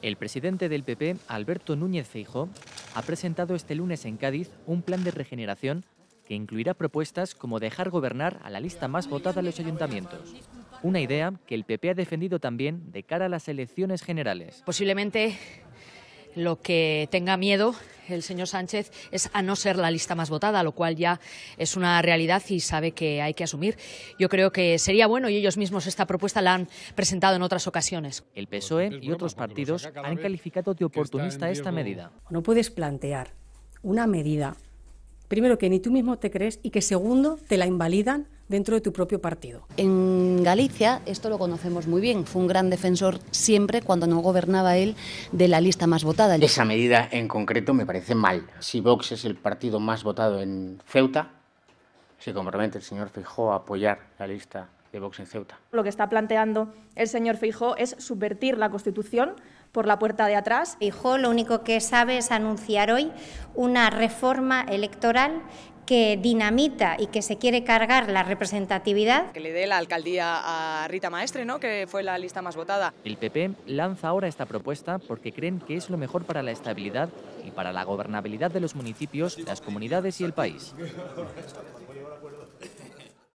El presidente del PP, Alberto Núñez Feijó, ha presentado este lunes en Cádiz un plan de regeneración que incluirá propuestas como dejar gobernar a la lista más votada en los ayuntamientos. Una idea que el PP ha defendido también de cara a las elecciones generales. Posiblemente lo que tenga miedo el señor Sánchez es a no ser la lista más votada, lo cual ya es una realidad y sabe que hay que asumir. Yo creo que sería bueno y ellos mismos esta propuesta la han presentado en otras ocasiones. El PSOE pues y otros partidos han calificado de oportunista esta medida. No puedes plantear una medida, primero que ni tú mismo te crees y que segundo te la invalidan dentro de tu propio partido. En Galicia esto lo conocemos muy bien. Fue un gran defensor siempre cuando no gobernaba él de la lista más votada. Esa medida en concreto me parece mal. Si Vox es el partido más votado en Ceuta, se compromete el señor Fijó a apoyar la lista de Vox en Ceuta. Lo que está planteando el señor Fijó es subvertir la Constitución por la puerta de atrás. Hijo lo único que sabe es anunciar hoy una reforma electoral que dinamita y que se quiere cargar la representatividad. Que le dé la alcaldía a Rita Maestre, ¿no? que fue la lista más votada. El PP lanza ahora esta propuesta porque creen que es lo mejor para la estabilidad y para la gobernabilidad de los municipios, las comunidades y el país.